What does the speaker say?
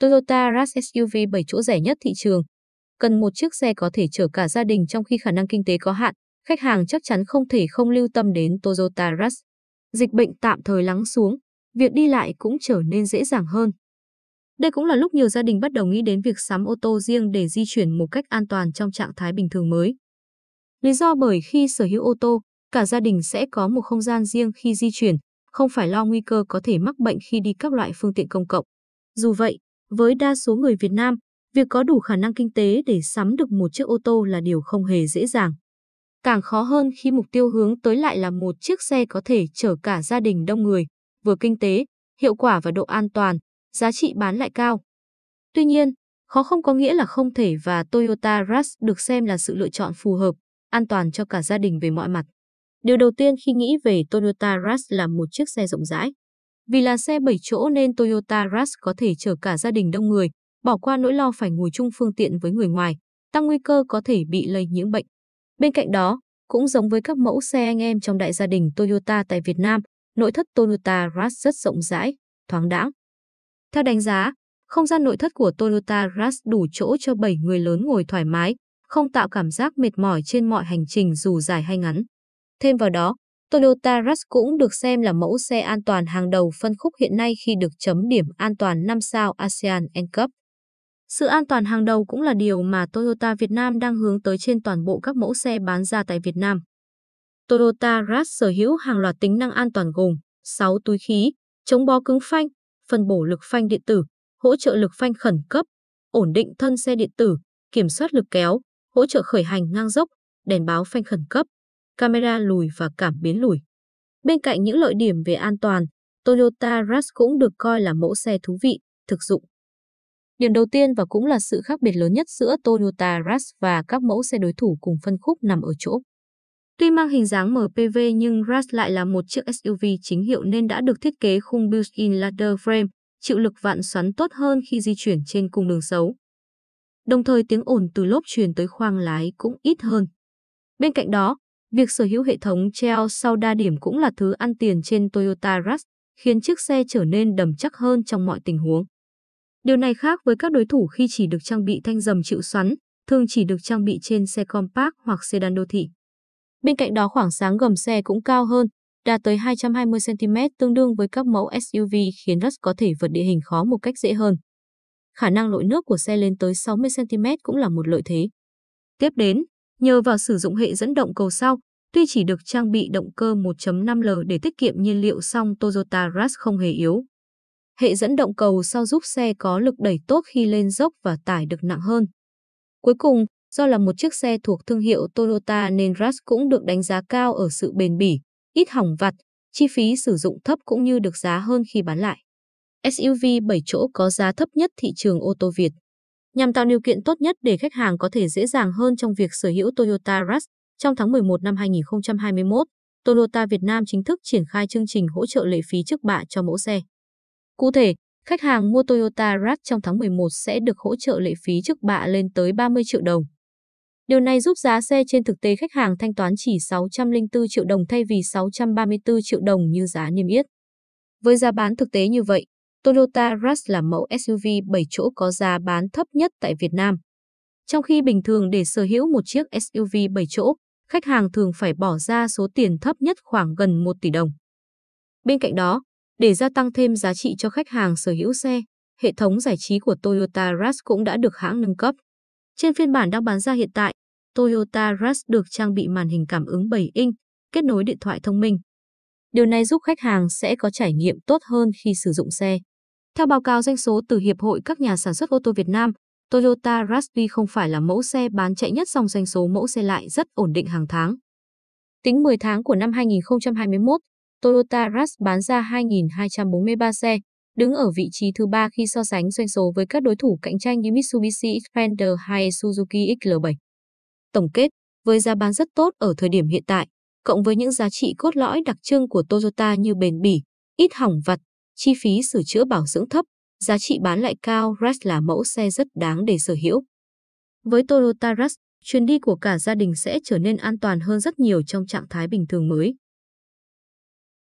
Toyota RAV SUV 7 chỗ rẻ nhất thị trường. Cần một chiếc xe có thể chở cả gia đình trong khi khả năng kinh tế có hạn, khách hàng chắc chắn không thể không lưu tâm đến Toyota RAV. Dịch bệnh tạm thời lắng xuống, việc đi lại cũng trở nên dễ dàng hơn. Đây cũng là lúc nhiều gia đình bắt đầu nghĩ đến việc sắm ô tô riêng để di chuyển một cách an toàn trong trạng thái bình thường mới. Lý do bởi khi sở hữu ô tô, cả gia đình sẽ có một không gian riêng khi di chuyển, không phải lo nguy cơ có thể mắc bệnh khi đi các loại phương tiện công cộng. Dù vậy, với đa số người Việt Nam, việc có đủ khả năng kinh tế để sắm được một chiếc ô tô là điều không hề dễ dàng. Càng khó hơn khi mục tiêu hướng tới lại là một chiếc xe có thể chở cả gia đình đông người, vừa kinh tế, hiệu quả và độ an toàn, giá trị bán lại cao. Tuy nhiên, khó không có nghĩa là không thể và Toyota Rush được xem là sự lựa chọn phù hợp, an toàn cho cả gia đình về mọi mặt. Điều đầu tiên khi nghĩ về Toyota Rush là một chiếc xe rộng rãi. Vì là xe 7 chỗ nên Toyota Rush có thể chở cả gia đình đông người, bỏ qua nỗi lo phải ngồi chung phương tiện với người ngoài, tăng nguy cơ có thể bị lây nhiễm bệnh. Bên cạnh đó, cũng giống với các mẫu xe anh em trong đại gia đình Toyota tại Việt Nam, nội thất Toyota Rush rất rộng rãi, thoáng đãng. Theo đánh giá, không gian nội thất của Toyota Rush đủ chỗ cho 7 người lớn ngồi thoải mái, không tạo cảm giác mệt mỏi trên mọi hành trình dù dài hay ngắn. Thêm vào đó, Toyota Rush cũng được xem là mẫu xe an toàn hàng đầu phân khúc hiện nay khi được chấm điểm an toàn 5 sao ASEAN N Cup. Sự an toàn hàng đầu cũng là điều mà Toyota Việt Nam đang hướng tới trên toàn bộ các mẫu xe bán ra tại Việt Nam. Toyota Rush sở hữu hàng loạt tính năng an toàn gồm 6 túi khí, chống bó cứng phanh, phân bổ lực phanh điện tử, hỗ trợ lực phanh khẩn cấp, ổn định thân xe điện tử, kiểm soát lực kéo, hỗ trợ khởi hành ngang dốc, đèn báo phanh khẩn cấp camera lùi và cảm biến lùi. Bên cạnh những lợi điểm về an toàn, Toyota Rush cũng được coi là mẫu xe thú vị, thực dụng. Điểm đầu tiên và cũng là sự khác biệt lớn nhất giữa Toyota Rush và các mẫu xe đối thủ cùng phân khúc nằm ở chỗ. Tuy mang hình dáng MPV nhưng Rush lại là một chiếc SUV chính hiệu nên đã được thiết kế khung built-in ladder frame, chịu lực vạn xoắn tốt hơn khi di chuyển trên cung đường xấu. Đồng thời tiếng ồn từ lốp truyền tới khoang lái cũng ít hơn. Bên cạnh đó, Việc sở hữu hệ thống treo sau đa điểm cũng là thứ ăn tiền trên Toyota Rush, khiến chiếc xe trở nên đầm chắc hơn trong mọi tình huống. Điều này khác với các đối thủ khi chỉ được trang bị thanh dầm chịu xoắn, thường chỉ được trang bị trên xe compact hoặc sedan đô thị. Bên cạnh đó khoảng sáng gầm xe cũng cao hơn, đạt tới 220 cm tương đương với các mẫu SUV khiến Rush có thể vượt địa hình khó một cách dễ hơn. Khả năng lội nước của xe lên tới 60 cm cũng là một lợi thế. Tiếp đến, Nhờ vào sử dụng hệ dẫn động cầu sau, tuy chỉ được trang bị động cơ 1.5L để tiết kiệm nhiên liệu song Toyota Rush không hề yếu. Hệ dẫn động cầu sau giúp xe có lực đẩy tốt khi lên dốc và tải được nặng hơn. Cuối cùng, do là một chiếc xe thuộc thương hiệu Toyota nên Rush cũng được đánh giá cao ở sự bền bỉ, ít hỏng vặt, chi phí sử dụng thấp cũng như được giá hơn khi bán lại. SUV 7 chỗ có giá thấp nhất thị trường ô tô Việt nhằm tạo điều kiện tốt nhất để khách hàng có thể dễ dàng hơn trong việc sở hữu Toyota Rush. Trong tháng 11 năm 2021, Toyota Việt Nam chính thức triển khai chương trình hỗ trợ lệ phí trước bạ cho mẫu xe. Cụ thể, khách hàng mua Toyota Rush trong tháng 11 sẽ được hỗ trợ lệ phí trước bạ lên tới 30 triệu đồng. Điều này giúp giá xe trên thực tế khách hàng thanh toán chỉ 604 triệu đồng thay vì 634 triệu đồng như giá niêm yết. Với giá bán thực tế như vậy, Toyota Rush là mẫu SUV 7 chỗ có giá bán thấp nhất tại Việt Nam. Trong khi bình thường để sở hữu một chiếc SUV 7 chỗ, khách hàng thường phải bỏ ra số tiền thấp nhất khoảng gần 1 tỷ đồng. Bên cạnh đó, để gia tăng thêm giá trị cho khách hàng sở hữu xe, hệ thống giải trí của Toyota Rush cũng đã được hãng nâng cấp. Trên phiên bản đang bán ra hiện tại, Toyota Rush được trang bị màn hình cảm ứng 7 inch, kết nối điện thoại thông minh. Điều này giúp khách hàng sẽ có trải nghiệm tốt hơn khi sử dụng xe. Theo báo cáo doanh số từ Hiệp hội các nhà sản xuất ô tô Việt Nam, Toyota Rush không phải là mẫu xe bán chạy nhất song doanh số mẫu xe lại rất ổn định hàng tháng. Tính 10 tháng của năm 2021, Toyota Rush bán ra 2.243 xe, đứng ở vị trí thứ ba khi so sánh doanh số với các đối thủ cạnh tranh như Mitsubishi Xpander hay Suzuki XL7. Tổng kết, với giá bán rất tốt ở thời điểm hiện tại, cộng với những giá trị cốt lõi đặc trưng của Toyota như bền bỉ, ít hỏng vặt, chi phí sửa chữa bảo dưỡng thấp, giá trị bán lại cao, Rush là mẫu xe rất đáng để sở hữu. Với Toyota Rush, chuyến đi của cả gia đình sẽ trở nên an toàn hơn rất nhiều trong trạng thái bình thường mới.